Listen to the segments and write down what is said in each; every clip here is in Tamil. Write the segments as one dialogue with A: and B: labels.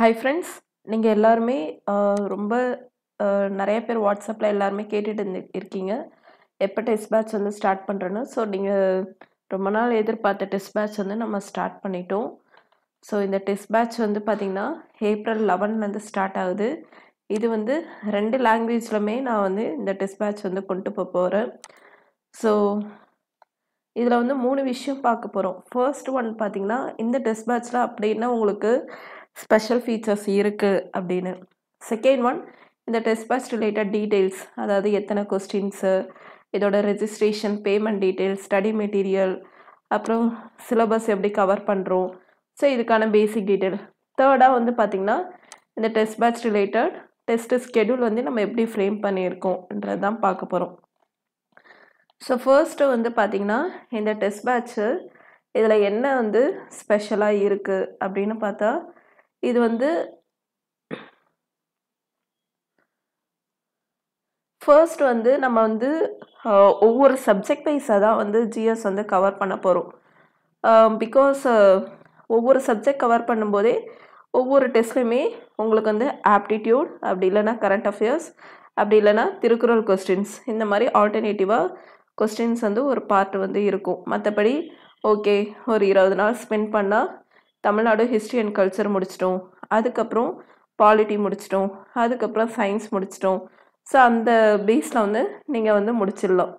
A: ஹாய் ஃப்ரெண்ட்ஸ் நீங்கள் எல்லாருமே ரொம்ப நிறைய பேர் வாட்ஸ்அப்பில் எல்லாருமே கேட்டுட்டு இருந்து இருக்கீங்க எப்போ டெஸ்ட் பேட்ச் வந்து ஸ்டார்ட் பண்ணுறேன்னு ஸோ நீங்கள் ரொம்ப நாள் எதிர்பார்த்த டெஸ்ட் பேட்ச் வந்து நம்ம ஸ்டார்ட் பண்ணிட்டோம் ஸோ இந்த டெஸ்ட் பேட்ச் வந்து பார்த்திங்கன்னா ஏப்ரல் லெவன்லேருந்து ஸ்டார்ட் ஆகுது இது வந்து ரெண்டு லாங்குவேஜ்லுமே நான் வந்து இந்த டெஸ்ட் பேட்ச் வந்து கொண்டு போக போகிறேன் ஸோ இதில் வந்து மூணு விஷயம் பார்க்க போகிறோம் ஃபர்ஸ்ட் ஒன் பார்த்திங்கன்னா இந்த டெஸ்ட் பேட்ச்சில் அப்படின்னா உங்களுக்கு ஸ்பெஷல் ஃபீச்சர்ஸ் இருக்குது அப்படின்னு செகண்ட் ஒன் இந்த டெஸ்ட் பாஸ் ரிலேட்டட் டீட்டெயில்ஸ் அதாவது எத்தனை கொஸ்டின்ஸு இதோட registration payment details study material அப்புறம் சிலபஸ் எப்படி கவர் பண்ணுறோம் ஸோ இதுக்கான பேசிக் டீட்டெயில் தேர்டாக வந்து பார்த்திங்கன்னா இந்த test batch related test schedule வந்து நம்ம எப்படி ஃப்ரேம் பண்ணியிருக்கோம்ன்றது தான் பார்க்க போகிறோம் ஸோ ஃபர்ஸ்ட்டு வந்து பார்த்திங்கன்னா இந்த டெஸ்ட் பேட்ச்சு இதில் என்ன வந்து ஸ்பெஷலாக இருக்குது அப்படின்னு பார்த்தா இது வந்து ஃபர்ஸ்ட் வந்து நம்ம வந்து ஒவ்வொரு சப்ஜெக்ட் வைஸாக தான் வந்து ஜிஎஸ் வந்து கவர் பண்ண போகிறோம் பிகாஸ் ஒவ்வொரு சப்ஜெக்ட் கவர் பண்ணும்போதே ஒவ்வொரு டெஸ்ட்லையுமே உங்களுக்கு வந்து ஆப்டிடியூட் அப்படி இல்லைனா கரண்ட் அஃபேர்ஸ் அப்படி இல்லைனா திருக்குறள் கொஸ்டின்ஸ் இந்த மாதிரி ஆல்டர்னேட்டிவாக கொஸ்டின்ஸ் வந்து ஒரு பார்ட் வந்து இருக்கும் மற்றபடி ஓகே ஒரு இருபது நாள் ஸ்பெண்ட் பண்ணால் தமிழ்நாடு ஹிஸ்ட்ரி அண்ட் கல்ச்சர் முடிச்சிட்டோம் அதுக்கப்புறம் பாலிட்டி முடிச்சிட்டோம் அதுக்கப்புறம் சயின்ஸ் முடிச்சிட்டோம் ஸோ அந்த பேஸில் வந்து நீங்கள் வந்து முடிச்சிடலாம்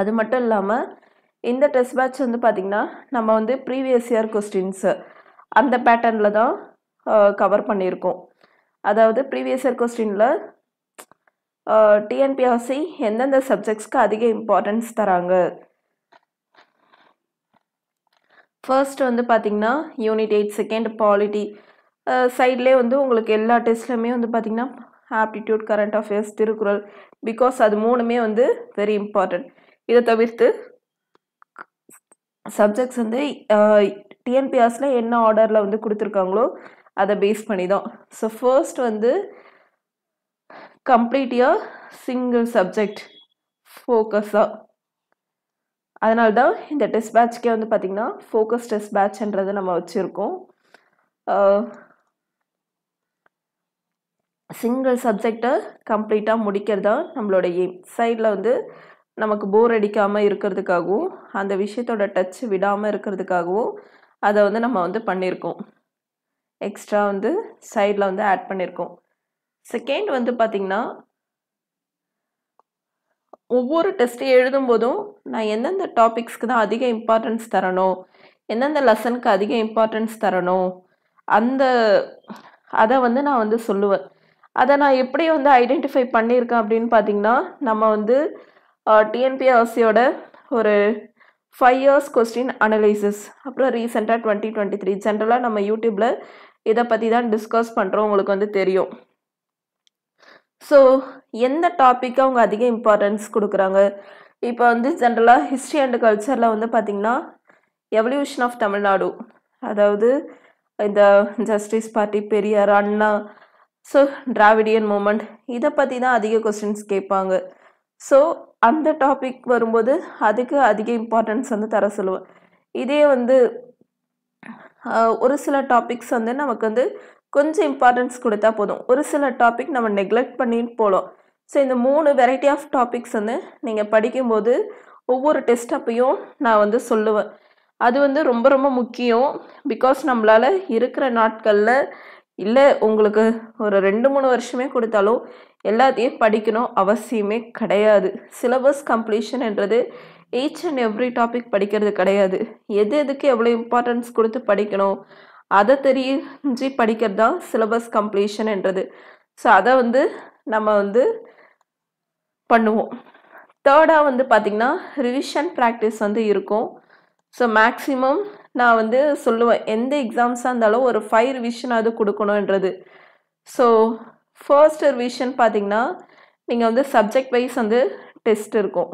A: அது மட்டும் இல்லாமல் இந்த டெஸ்ட் பேட்ச் வந்து பார்த்திங்கன்னா நம்ம வந்து ப்ரீவியஸ் இயர் கொஸ்டின்ஸு அந்த பேட்டர்னில் தான் கவர் பண்ணியிருக்கோம் அதாவது ப்ரீவியஸ் இயர் கொஸ்டினில் டிஎன்பிஎஸ்சி எந்தெந்த சப்ஜெக்ட்ஸ்க்கு அதிக இம்பார்ட்டன்ஸ் தராங்க ஃபர்ஸ்ட் வந்து பார்த்திங்கன்னா யூனிட் எயிட் செகண்ட் பாலிட்டி சைட்லேயே வந்து உங்களுக்கு எல்லா டெஸ்ட்லையுமே வந்து பார்த்திங்கன்னா aptitude current affairs Thirukkural because அது மூணுமே வந்து வெரி இம்பார்ட்டண்ட் இதை தவிர்த்து சப்ஜெக்ட்ஸ் வந்து டிஎன்பிஆர்ஸில் என்ன ஆர்டரில் வந்து கொடுத்துருக்காங்களோ அதை பேஸ் பண்ணி தான் ஸோ ஃபர்ஸ்ட் வந்து கம்ப்ளீட் இயர் சிங்கிள் சப்ஜெக்ட் ஃபோக்கஸாக அதனால்தான் தான் இந்த டெஸ்ட் பேட்ச்க்கே வந்து பார்த்திங்கன்னா ஃபோக்கஸ் டெஸ்ட் பேட்ச்ன்றது நம்ம வச்சுருக்கோம் சிங்கிள் சப்ஜெக்டை கம்ப்ளீட்டாக முடிக்கிறது தான் நம்மளோட எய்ம் சைடில் வந்து நமக்கு போர் அடிக்காமல் இருக்கிறதுக்காகவும் அந்த விஷயத்தோட டச் விடாமல் இருக்கிறதுக்காகவும் அதை வந்து நம்ம வந்து பண்ணியிருக்கோம் எக்ஸ்ட்ரா வந்து சைடில் வந்து ஆட் பண்ணியிருக்கோம் செகண்ட் வந்து பார்த்திங்கன்னா ஒவ்வொரு எழுதும் போதும் நான் எந்தெந்த டாபிக்ஸ்க்கு தான் அதிக இம்பார்ட்டன்ஸ் தரணும் எந்தெந்த லெசனுக்கு அதிக இம்பார்ட்டன்ஸ் தரணும் அந்த அதை வந்து நான் வந்து சொல்லுவேன் அதை நான் எப்படி வந்து ஐடென்டிஃபை பண்ணியிருக்கேன் அப்படின்னு பார்த்தீங்கன்னா நம்ம வந்து டிஎன்பிஎஸ்சியோட ஒரு ஃபைவ் இயர்ஸ் கொஸ்டின் அனலைசிஸ் அப்புறம் ரீசெண்டாக டுவெண்ட்டி டுவெண்ட்டி த்ரீ ஜென்ரலாக நம்ம யூடியூப்பில் இதை பற்றி தான் டிஸ்கஸ் பண்ணுறோம் உங்களுக்கு வந்து தெரியும் ஸோ எந்த டாப்பிக்கு அவங்க அதிக இம்பார்ட்டன்ஸ் கொடுக்குறாங்க இப்போ வந்து ஜென்ரலாக ஹிஸ்ட்ரி அண்ட் கல்ச்சரில் வந்து பார்த்திங்கன்னா எவல்யூஷன் ஆஃப் தமிழ்நாடு அதாவது இந்த justice party Periyar Anna so Dravidian movement இதை பற்றி தான் அதிக கொஸ்டின்ஸ் கேட்பாங்க ஸோ அந்த டாபிக் வரும்போது அதுக்கு அதிக இம்பார்ட்டன்ஸ் வந்து தர சொல்லுவேன் இதே வந்து ஒரு சில டாபிக்ஸ் வந்து நமக்கு வந்து கொஞ்சம் இம்பார்ட்டன்ஸ் கொடுத்தா போதும் ஒரு சில டாபிக் நம்ம நெக்லெக்ட் பண்ணிட்டு போகலாம் ஸோ இந்த மூணு வெரைட்டி ஆஃப் டாபிக்ஸ் வந்து நீங்கள் படிக்கும்போது ஒவ்வொரு டெஸ்ட் அப்பையும் நான் வந்து சொல்லுவேன் அது வந்து ரொம்ப ரொம்ப முக்கியம் பிகாஸ் நம்மளால் இருக்கிற நாட்களில் இல்லை உங்களுக்கு ஒரு ரெண்டு மூணு வருஷமே கொடுத்தாலும் எல்லாத்தையும் படிக்கணும் அவசியமே கிடையாது சிலபஸ் கம்ப்ளீஷன் என்றது ஈச் அண்ட் எவ்ரி டாபிக் படிக்கிறது கிடையாது எது எதுக்கு எவ்வளோ இம்பார்ட்டன்ஸ் கொடுத்து படிக்கணும் அதை தெரிஞ்சு படிக்கிறது தான் சிலபஸ் கம்ப்ளீஷன் என்றது ஸோ அதை வந்து நம்ம வந்து பண்ணுவோம் தேர்டாக வந்து பார்த்திங்கன்னா ரிவிஷன் ப்ராக்டிஸ் வந்து இருக்கும் ஸோ மேக்ஸிமம் நான் வந்து சொல்லுவேன் எந்த எக்ஸாம்ஸாக இருந்தாலும் ஒரு ஃபைவ் அது கொடுக்கணுன்றது ஸோ ஃபர்ஸ்ட் ரிவிஷன் பார்த்திங்கன்னா நீங்கள் வந்து சப்ஜெக்ட் வைஸ் வந்து டெஸ்ட் இருக்கும்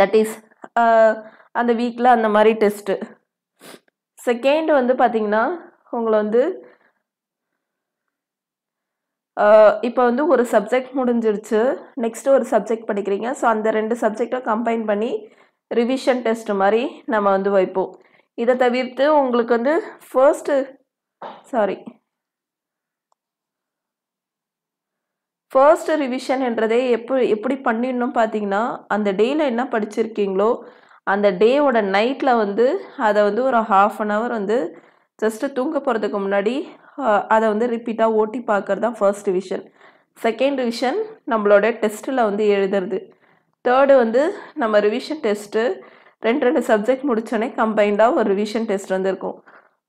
A: தட் இஸ் அந்த வீக்கில் அந்த மாதிரி டெஸ்ட்டு செகண்ட் வந்து பார்த்திங்கன்னா உங்களை வந்து இப்போ வந்து ஒரு சப்ஜெக்ட் முடிஞ்சிருச்சு நெக்ஸ்ட்டு ஒரு சப்ஜெக்ட் படிக்கிறீங்க ஸோ அந்த ரெண்டு சப்ஜெக்டை கம்பைன் பண்ணி ரிவிஷன் டெஸ்ட் மாதிரி நம்ம வந்து வைப்போம் இதை தவிர்த்து உங்களுக்கு வந்து ஃபர்ஸ்ட்டு சாரி ஃபர்ஸ்ட் ரிவிஷன் என்றதே எப்போ எப்படி பண்ணிடணும் பார்த்தீங்கன்னா அந்த டேயில் என்ன படிச்சிருக்கீங்களோ அந்த டேவோட நைட்டில் வந்து அதை வந்து ஒரு ஹாஃப் அன் ஹவர் வந்து ஜஸ்ட்டு தூங்க போகிறதுக்கு முன்னாடி அதை வந்து ரிப்பீட்டாக ஓட்டி பார்க்குறது தான் ஃபர்ஸ்ட் டிவிஷன் செகண்ட் ரிவிஷன் நம்மளோட டெஸ்ட்டில் வந்து எழுதுறது தேர்டு வந்து நம்ம ரிவிஷன் டெஸ்ட்டு ரெண்டு ரெண்டு சப்ஜெக்ட் முடித்தோடனே கம்பைண்டாக ஒரு ரிவிஷன் டெஸ்ட் வந்து இருக்கும்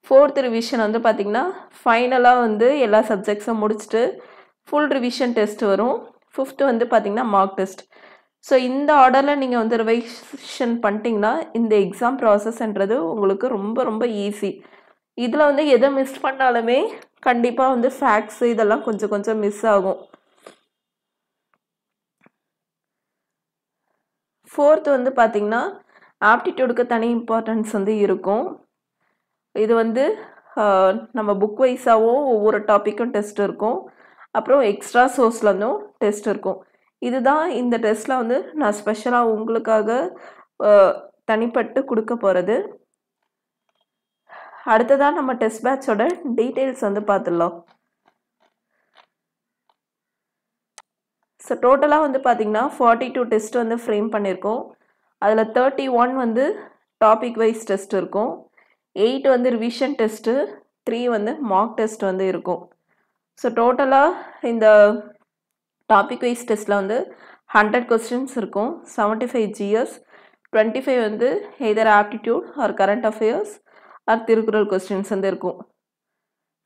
A: ஃபோர்த் ரிவிஷன் வந்து பார்த்திங்கன்னா ஃபைனலாக வந்து எல்லா சப்ஜெக்ட்ஸும் முடிச்சுட்டு ஃபுல் ரிவிஷன் டெஸ்ட் வரும் ஃபிஃப்த்து வந்து பார்த்திங்கன்னா மார்க் டெஸ்ட் ஸோ இந்த ஆர்டரில் நீங்கள் வந்து ரிவைஷன் பண்ணிட்டீங்கன்னா இந்த எக்ஸாம் ப்ராசஸ்ன்றது உங்களுக்கு ரொம்ப ரொம்ப ஈஸி இதில் வந்து எதை மிஸ் பண்ணாலுமே கண்டிப்பாக வந்து ஃபேக்ட்ஸு இதெல்லாம் கொஞ்சம் கொஞ்சம் மிஸ் ஆகும் ஃபோர்த் வந்து பார்த்திங்கன்னா ஆப்டிடியூடுக்கு தனி இம்பார்ட்டன்ஸ் வந்து இருக்கும் இது வந்து நம்ம புக் வைஸாகவும் ஒவ்வொரு டாப்பிக்கும் டெஸ்ட் இருக்கும் அப்புறம் எக்ஸ்ட்ரா சோர்ஸ்லேருந்தும் டெஸ்ட் இருக்கும் இதுதான் இந்த ட்ரெஸ்ஸில் வந்து நான் ஸ்பெஷலாக உங்களுக்காக தனிப்பட்டு கொடுக்க போகிறது அடுத்ததாக நம்ம டெஸ்ட் பேட்சோட டீட்டெயில்ஸ் வந்து பார்த்துடலாம் ஸோ டோட்டலாக வந்து பார்த்தீங்கன்னா ஃபார்ட்டி டூ டெஸ்ட் வந்து ஃப்ரேம் பண்ணியிருக்கோம் அதில் தேர்ட்டி ஒன் வந்து டாபிக் வைஸ் டெஸ்ட் இருக்கும் எயிட் வந்து ரிவிஷன் டெஸ்ட்டு த்ரீ வந்து மார்க் டெஸ்ட் வந்து இருக்கும் ஸோ டோட்டலாக இந்த டாபிக் வைஸ் டெஸ்ட்டில் வந்து ஹண்ட்ரட் கொஸ்டின்ஸ் இருக்கும் seventy five GS twenty five வந்து either aptitude or current affairs or Thirukkural questions வந்து இருக்கும்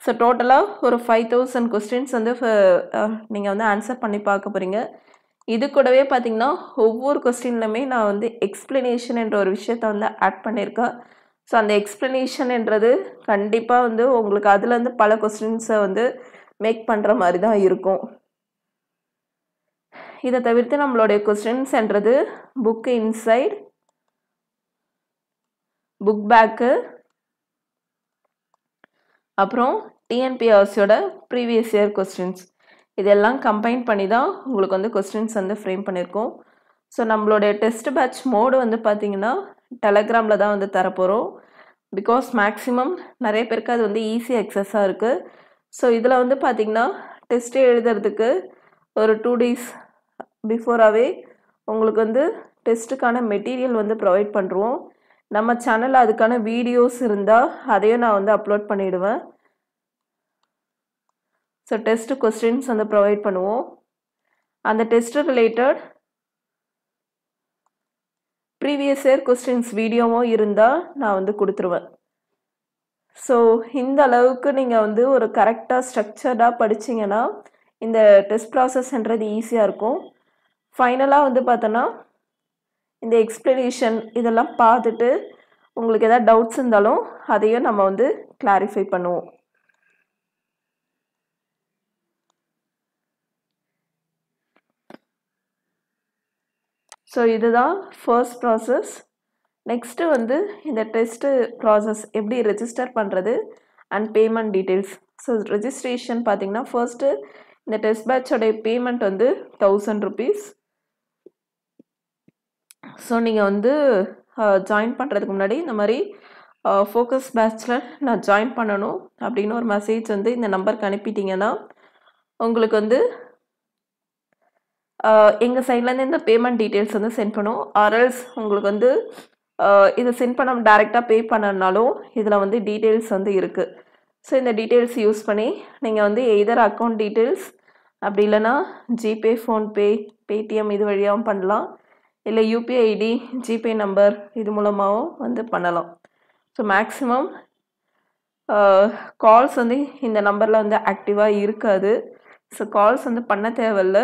A: ஸோ டோட்டலாக ஒரு ஃபைவ் தௌசண்ட் கொஸ்டின்ஸ் வந்து நீங்கள் வந்து ஆன்சர் பண்ணி பார்க்க போகிறீங்க இது கூடவே பார்த்தீங்கன்னா ஒவ்வொரு கொஸ்டின்லையுமே நான் வந்து எக்ஸ்ப்ளனேஷன் என்ற ஒரு விஷயத்த வந்து ஆட் பண்ணியிருக்கேன் ஸோ அந்த எக்ஸ்பிளனேஷன்ன்றது கண்டிப்பாக வந்து உங்களுக்கு அதுலேருந்து பல கொஸ்டின்ஸை வந்து மேக் பண்ணுற மாதிரி தான் இருக்கும் இதை தவிர்த்து நம்மளுடைய கொஸ்டின்ஸ் என்றது புக் இன்சைட் புக் பேக்கு அப்புறம் டிஎன்பிஆர்சியோட ப்ரீவியஸ் இயர் கொஸ்டின்ஸ் இதெல்லாம் கம்பைன் பண்ணி தான் உங்களுக்கு வந்து கொஸ்டின்ஸ் வந்து ஃப்ரேம் பண்ணியிருக்கோம் ஸோ நம்மளுடைய டெஸ்ட் பேட்ச் மோடு வந்து பார்த்திங்கன்னா டெலகிராமில் தான் வந்து தரப்போகிறோம் பிகாஸ் மேக்ஸிமம் நிறைய பேருக்கு அது வந்து ஈஸி அக்சஸ்ஸாக இருக்குது ஸோ இதில் வந்து பார்த்திங்கன்னா டெஸ்ட்டு எழுதுறதுக்கு ஒரு டூ டேஸ் பிஃபோராகவே உங்களுக்கு வந்து டெஸ்ட்டுக்கான மெட்டீரியல் வந்து ப்ரொவைட் பண்ணுறோம் நம்ம சேனலில் அதுக்கான வீடியோஸ் இருந்தால் அதையும் நான் வந்து அப்லோட் பண்ணிவிடுவேன் ஸோ டெஸ்ட்டு கொஸ்டின்ஸ் வந்து ப்ரொவைட் பண்ணுவோம் அந்த test related previous year questions வீடியோவும் இருந்தால் நான் வந்து கொடுத்துருவேன் ஸோ இந்த அளவுக்கு நீங்கள் வந்து ஒரு கரெக்டாக ஸ்ட்ரக்சர்டாக படிச்சிங்கன்னா இந்த டெஸ்ட் ப்ராசஸ்ன்றது ஈஸியாக இருக்கும் ஃபைனலாக வந்து பார்த்தோன்னா இந்த எக்ஸ்ப்ளனேஷன் இதெல்லாம் பார்த்துட்டு உங்களுக்கு எதாவது டவுட்ஸ் இருந்தாலும் அதையும் நம்ம வந்து கிளாரிஃபை பண்ணுவோம் ஸோ இதுதான் ஃபர்ஸ்ட் ப்ராசஸ் நெக்ஸ்ட்டு வந்து இந்த டெஸ்ட்டு ப்ராசஸ் எப்படி ரெஜிஸ்டர் பண்ணுறது and payment details so registration பார்த்திங்கன்னா ஃபர்ஸ்ட்டு இந்த டெஸ்ட் பேட்சோடைய பேமெண்ட் வந்து தௌசண்ட் ருபீஸ் ஸோ நீங்கள் வந்து ஜாயின் பண்ணுறதுக்கு முன்னாடி இந்த மாதிரி ஃபோக்கஸ் பேட்சில் நான் ஜாயின் பண்ணணும் அப்படின்னு ஒரு மெசேஜ் வந்து இந்த நம்பருக்கு அனுப்பிட்டீங்கன்னா உங்களுக்கு வந்து எங்கள் சைட்லேருந்து இந்த பேமெண்ட் டீட்டெயில்ஸ் வந்து சென்ட் பண்ணுவோம் ஆர்எல்ஸ் உங்களுக்கு வந்து இதை சென்ட் பண்ண டேரெக்டாக பே பண்ணனாலும் இதில் வந்து டீட்டெயில்ஸ் வந்து இருக்குது ஸோ இந்த டீட்டெயில்ஸ் யூஸ் பண்ணி நீங்கள் வந்து எய்தர் அக்கௌண்ட் டீட்டெயில்ஸ் அப்படி இல்லைன்னா ஜிபே ஃபோன்பே பேடிஎம் இது வழியாகவும் பண்ணலாம் இல்லை யூபிஐ ஐடி ஜிபே நம்பர் இது மூலமாகவும் வந்து பண்ணலாம் ஸோ மேக்ஸிமம் கால்ஸ் வந்து இந்த நம்பரில் வந்து ஆக்டிவாக இருக்காது ஸோ கால்ஸ் வந்து பண்ண தேவையில்ல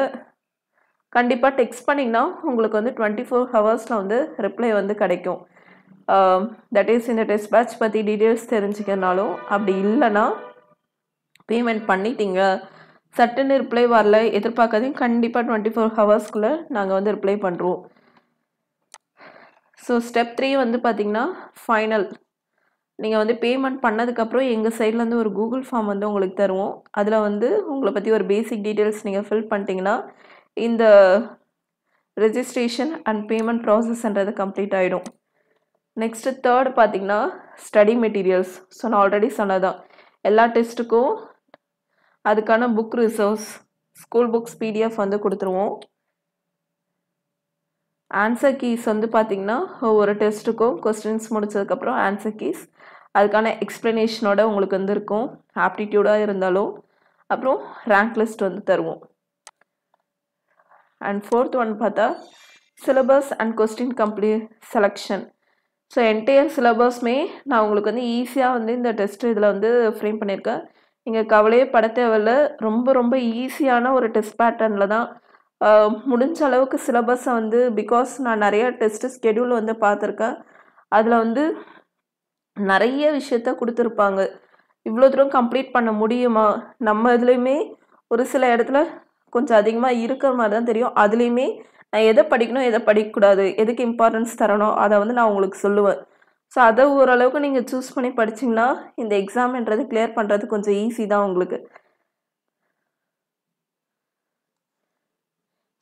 A: கண்டிப்பாக டெக்ஸ்ட் பண்ணிங்கன்னா உங்களுக்கு வந்து டுவெண்ட்டி ஃபோர் ஹவர்ஸில் வந்து ரிப்ளை வந்து கிடைக்கும் தட் இஸ் இந்த டெஸ்ட் பேட்ச் பற்றி டீட்டெயில்ஸ் தெரிஞ்சுக்கிறனாலும் அப்படி இல்லைன்னா பேமெண்ட் பண்ணிட்டீங்க சட்டுன்னு ரிப்ளை வரல எதிர்பார்க்காதையும் கண்டிப்பாக டுவெண்ட்டி ஃபோர் ஹவர்ஸ்க்குள்ளே நாங்கள் வந்து ரிப்ளை பண்ணுறோம் ஸோ ஸ்டெப் த்ரீ வந்து பார்த்திங்கன்னா ஃபைனல் நீங்கள் வந்து பேமெண்ட் பண்ணதுக்கப்புறம் எங்கள் சைட்லேருந்து ஒரு கூகுள் ஃபார்ம் வந்து உங்களுக்கு தருவோம் அதில் வந்து உங்களை பற்றி ஒரு பேசிக் டீட்டெயில்ஸ் நீங்கள் ஃபில் பண்ணிட்டீங்கன்னா இந்த ரெஜிஸ்ட்ரேஷன் அண்ட் பேமெண்ட் ப்ராசஸ்ன்றது கம்ப்ளீட் ஆகிடும் நெக்ஸ்ட்டு தேர்ட் பார்த்திங்கன்னா ஸ்டடி மெட்டீரியல்ஸ் ஸோ நான் ஆல்ரெடி சொன்னதான் எல்லா டெஸ்ட்டுக்கும் அதுக்கான book resource school books PDF வந்து கொடுத்துருவோம் ஆன்சர் கீஸ் வந்து பார்த்திங்கன்னா ஒவ்வொரு டெஸ்ட்டுக்கும் கொஸ்டின்ஸ் முடித்ததுக்கப்புறம் ஆன்சர் கீஸ் அதுக்கான எக்ஸ்ப்ளனேஷனோட உங்களுக்கு வந்து இருக்கும் ஆப்டிடியூடாக இருந்தாலும் அப்புறம் ரேங்க் லிஸ்ட் வந்து தருவோம் அண்ட் ஃபோர்த் ஒன் பார்த்தா syllabus and question complete selection so entire சிலபஸ்மே நான் உங்களுக்கு வந்து ஈஸியாக வந்து இந்த டெஸ்ட் இதில் வந்து ஃப்ரேம் பண்ணியிருக்கேன் நீங்கள் கவலையே பட தேவையில்ல ரொம்ப ரொம்ப ஈஸியான ஒரு டெஸ்ட் பேட்டர்னில் தான் முடிஞ்ச அளவுக்கு சிலபஸை வந்து பிகாஸ் நான் நிறைய டெஸ்ட்டு ஸ்கெடியூல் வந்து பார்த்துருக்கேன் அதில் வந்து நிறைய விஷயத்த கொடுத்துருப்பாங்க இவ்வளோ தூரம் கம்ப்ளீட் பண்ண முடியுமா நம்ம இதுலேயுமே ஒரு சில இடத்துல கொஞ்சம் அதிகமாக இருக்கிற மாதிரி தான் தெரியும் அதுலேயுமே நான் எதை படிக்கணும் எதை படிக்கக்கூடாது எதுக்கு இம்பார்ட்டன்ஸ் தரணும் அதை வந்து நான் உங்களுக்கு சொல்லுவேன் ஸோ அதை ஓரளவுக்கு நீங்கள் சூஸ் பண்ணி படிச்சிங்கன்னா இந்த எக்ஸாம்ன்றது கிளியர் பண்ணுறது கொஞ்சம் ஈஸி தான் உங்களுக்கு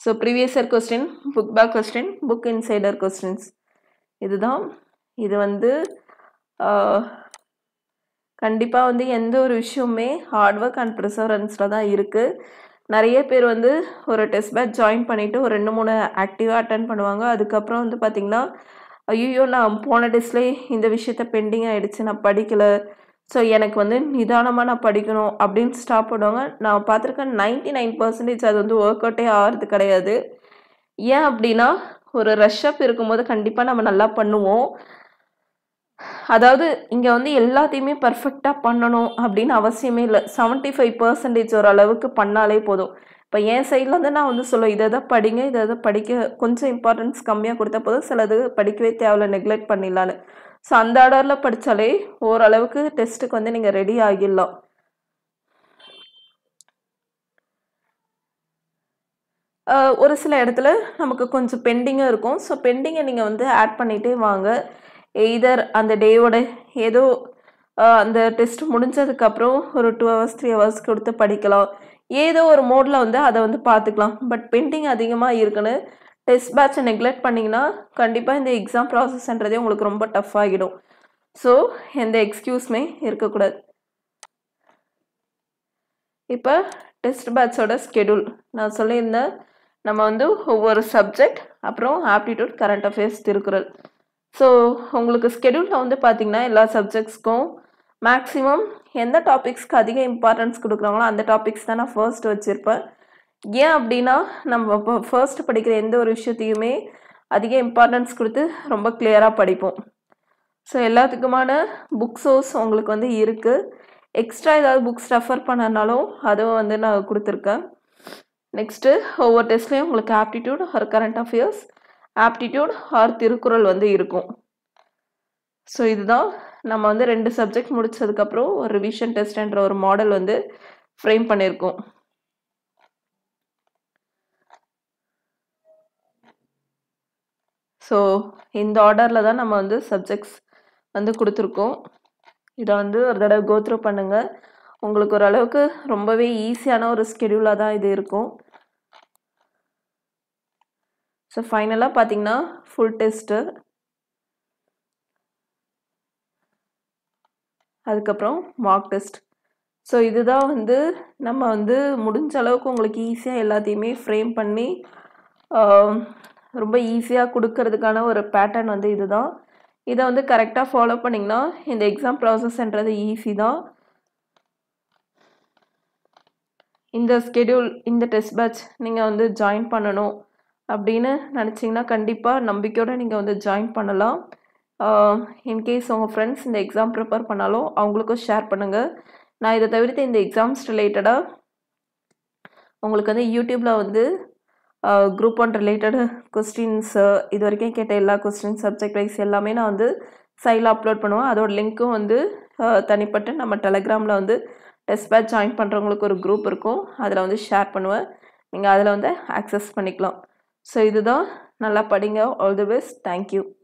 A: so previous year question book back question book insider questions இதுதான் இது வந்து கண்டிப்பாக வந்து எந்த ஒரு விஷயமுமே ஹார்ட் ஒர்க் அண்ட் ப்ரிசர்வன்ஸில் தான் இருக்குது நிறைய பேர் வந்து ஒரு டெஸ்ட் பேக் ஜாயின் பண்ணிவிட்டு ஒரு ரெண்டு மூணு ஆக்டிவாக அட்டன் பண்ணுவாங்க அதுக்கப்புறம் வந்து பார்த்திங்கன்னா ஐயோ நான் போன டெஸ்ட்லேயே இந்த விஷயத்த பெண்டிங் ஆகிடுச்சு நான் படிக்கலை ஸோ எனக்கு வந்து நிதானமாக நான் படிக்கணும் அப்படின்னு ஸ்டாப் பண்ணுவாங்க நான் பார்த்துருக்கேன் நைன்டி நைன் பர்சன்டேஜ் அது வந்து ஒர்க் அவுட்டே ஆகிறது கிடையாது ஏன் அப்படின்னா ஒரு ரஷ்அப் இருக்கும்போது கண்டிப்பாக நம்ம நல்லா பண்ணுவோம் அதாவது இங்கே வந்து எல்லாத்தையுமே பர்ஃபெக்டாக பண்ணணும் அப்படின்னு அவசியமே இல்லை செவன்ட்டி ஃபைவ் பர்சன்டேஜ் ஓரளவுக்கு பண்ணாலே போதும் இப்போ என் சைட்லேருந்து நான் வந்து சொல்லுவேன் இதை தான் படிங்க இதை தான் படிக்க கொஞ்சம் இம்பார்ட்டன்ஸ் கம்மியாக கொடுத்தா போதும் சிலது படிக்கவே தேவையில்ல நெக்லெக்ட் பண்ணிடலான்னு ஸோ அந்த ஆர்டரில் படித்தாலே ஓரளவுக்கு டெஸ்ட்டுக்கு வந்து நீங்கள் ரெடி ஆகிடலாம் ஒரு சில இடத்துல நமக்கு கொஞ்சம் பெண்டிங்காக இருக்கும் ஸோ பெண்டிங்கை நீங்கள் வந்து ஆட் பண்ணிகிட்டே வாங்க எய்தர் அந்த டேவோட ஏதோ அந்த டெஸ்ட் முடிஞ்சதுக்கப்புறம் ஒரு டூ ஹவர்ஸ் த்ரீ ஹவர்ஸ் கொடுத்து படிக்கலாம் ஏதோ ஒரு மோடில் வந்து அதை வந்து பார்த்துக்கலாம் பட் பெண்டிங் அதிகமாக இருக்குன்னு டெஸ்ட் பேட்சை நெக்லெக்ட் பண்ணிங்கன்னா கண்டிப்பாக இந்த எக்ஸாம் ப்ராசஸ்ன்றதே உங்களுக்கு ரொம்ப டஃப் ஆகிடும் ஸோ எந்த எக்ஸ்கியூஸ்மே இருக்கக்கூடாது இப்போ டெஸ்ட் பேட்சோட ஸ்கெடியூல் நான் சொல்லியிருந்தேன் நம்ம வந்து ஒவ்வொரு சப்ஜெக்ட் அப்புறம் aptitude current affairs Thirukkural so உங்களுக்கு ஸ்கெடியூலில் வந்து பார்த்திங்கன்னா எல்லா சப்ஜெக்ட்ஸ்க்கும் மேக்ஸிமம் எந்த டாபிக்ஸ்க்கு அதிக இம்பார்ட்டன்ஸ் கொடுக்குறாங்களோ அந்த டாபிக்ஸ் தான் நான் ஃபர்ஸ்ட் வச்சுருப்பேன் ஏன் அப்படின்னா நம்ம இப்போ ஃபர்ஸ்ட் படிக்கிற எந்த ஒரு விஷயத்தையுமே அதிக இம்பார்ட்டன்ஸ் கொடுத்து ரொம்ப கிளியராக படிப்போம் ஸோ எல்லாத்துக்குமான புக் சோர்ஸ் உங்களுக்கு வந்து இருக்குது எக்ஸ்ட்ரா ஏதாவது புக்ஸ் ரெஃபர் பண்ணனாலும் அதுவும் வந்து நான் கொடுத்துருக்கேன் நெக்ஸ்ட்டு ஒவ்வொரு டெஸ்ட்லேயும் உங்களுக்கு aptitude or current affairs aptitude or Thirukkural வந்து இருக்கும் ஸோ இதுதான் நம்ம வந்து ரெண்டு சப்ஜெக்ட் முடித்ததுக்கப்புறம் ஒரு ரிவிஷன் டெஸ்ட்ன்ற ஒரு மாடல் வந்து ஃப்ரேம் பண்ணியிருக்கோம் ஸோ இந்த ஆர்டரில் தான் நம்ம வந்து சப்ஜெக்ட்ஸ் வந்து கொடுத்துருக்கோம் இதை வந்து ஒரு தடவை கோத்ரூ பண்ணுங்கள் உங்களுக்கு ஓரளவுக்கு ரொம்பவே ஈஸியான ஒரு ஸ்கெடியூலாக தான் இது இருக்கும் ஸோ ஃபைனலாக பார்த்தீங்கன்னா ஃபுல் டெஸ்ட்டு அதுக்கப்புறம் மார்க் டெஸ்ட் ஸோ இதுதான் வந்து நம்ம வந்து முடிஞ்ச அளவுக்கு உங்களுக்கு ஈஸியாக எல்லாத்தையுமே ஃப்ரேம் பண்ணி ரொம்ப ஈஸியாக கொடுக்கறதுக்கான ஒரு பேட்டர்ன் வந்து இதுதான் இதை வந்து கரெக்டாக ஃபாலோ பண்ணிங்கன்னா இந்த எக்ஸாம் ப்ராசஸ்ன்றது ஈஸி தான் இந்த ஸ்கெடியூல் இந்த டெஸ்ட் பேட்ச் நீங்கள் வந்து ஜாயின் பண்ணணும் அப்படின்னு நினச்சிங்கன்னா கண்டிப்பாக நம்பிக்கையோடு நீங்கள் வந்து ஜாயின் பண்ணலாம் இன்கேஸ் உங்கள் ஃப்ரெண்ட்ஸ் இந்த எக்ஸாம் ப்ரிப்பேர் பண்ணாலும் அவங்களுக்கும் ஷேர் பண்ணுங்கள் நான் இதை தவிர்த்து இந்த எக்ஸாம்ஸ் ரிலேட்டடாக உங்களுக்கு வந்து யூடியூப்பில் வந்து குரூப் ஒன் ரிலேட்டடு கொஸ்டின்ஸு இது வரைக்கும் கேட்ட எல்லா கொஸ்டின் சப்ஜெக்ட் வைஸ் எல்லாமே நான் வந்து சைடில் அப்லோட் பண்ணுவேன் அதோட லிங்க்கும் வந்து தனிப்பட்டு நம்ம டெலகிராமில் வந்து டெஸ்ட் பேட்ச் ஜாயின் பண்ணுறவங்களுக்கு ஒரு குரூப் இருக்கும் அதில் வந்து ஷேர் பண்ணுவேன் நீங்கள் அதில் வந்து ஆக்சஸ் பண்ணிக்கலாம் ஸோ இதுதான் நல்லா படிங்க ஆல் தி பெஸ்ட் தேங்க்யூ